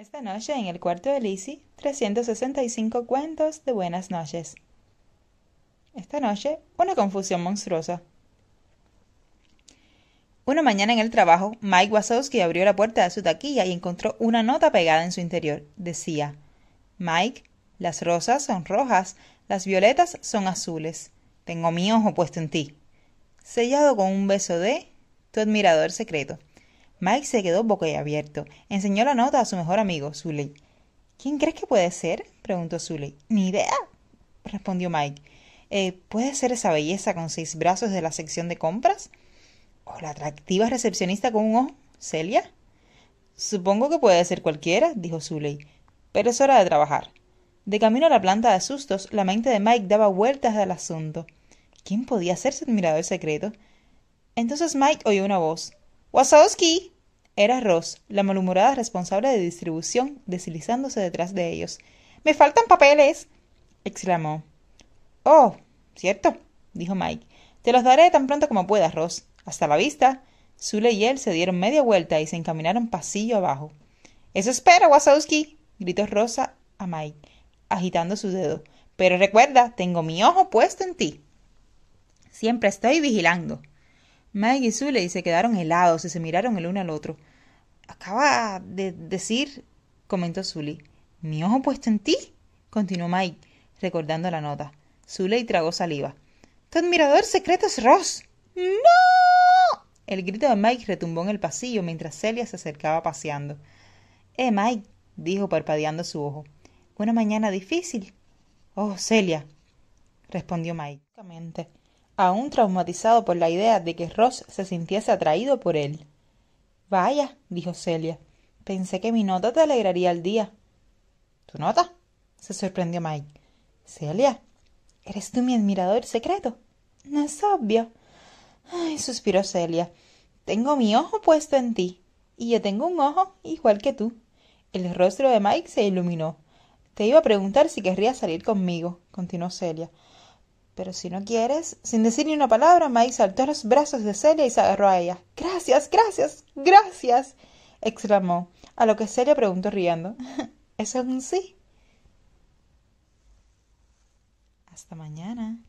Esta noche en el cuarto de Lizzie, 365 cuentos de buenas noches. Esta noche, una confusión monstruosa. Una mañana en el trabajo, Mike Wazowski abrió la puerta de su taquilla y encontró una nota pegada en su interior. Decía: Mike, las rosas son rojas, las violetas son azules. Tengo mi ojo puesto en ti. Sellado con un beso de tu admirador secreto. Mike se quedó boquiabierto. Enseñó la nota a su mejor amigo, Suley. ¿Quién crees que puede ser? preguntó Suley. Ni idea, respondió Mike. Eh, ¿Puede ser esa belleza con seis brazos de la sección de compras? ¿O la atractiva recepcionista con un ojo? ¿Celia? Supongo que puede ser cualquiera, dijo Suley. Pero es hora de trabajar. De camino a la planta de sustos, la mente de Mike daba vueltas del asunto. ¿Quién podía ser su admirador secreto? Entonces Mike oyó una voz. Era Ross, la malhumorada responsable de distribución, deslizándose detrás de ellos. ¡Me faltan papeles! exclamó. Oh, cierto, dijo Mike. Te los daré tan pronto como puedas, Ross. Hasta la vista. Zule y él se dieron media vuelta y se encaminaron pasillo abajo. Eso espera, Wasowski, gritó Rosa a Mike, agitando su dedo. Pero recuerda, tengo mi ojo puesto en ti. Siempre estoy vigilando. Mike y Zuley se quedaron helados y se miraron el uno al otro. Acaba de decir, comentó Zuley. ¿Mi ojo puesto en ti? continuó Mike, recordando la nota. Zuley tragó saliva. ¡Tu admirador secreto es Ross! ¡No! El grito de Mike retumbó en el pasillo mientras Celia se acercaba paseando. Eh, Mike, dijo parpadeando su ojo. Una mañana difícil. Oh, Celia, respondió Mike aún traumatizado por la idea de que Ross se sintiese atraído por él. Vaya, dijo Celia, pensé que mi nota te alegraría el día. ¿Tu nota? se sorprendió Mike. Celia, ¿eres tú mi admirador secreto? No es obvio. Ay, suspiró Celia. Tengo mi ojo puesto en ti. Y yo tengo un ojo igual que tú. El rostro de Mike se iluminó. Te iba a preguntar si querrías salir conmigo, continuó Celia. Pero si no quieres, sin decir ni una palabra, Maíz saltó a los brazos de Celia y se agarró a ella. Gracias, gracias, gracias, exclamó, a lo que Celia preguntó riendo. es un sí? Hasta mañana.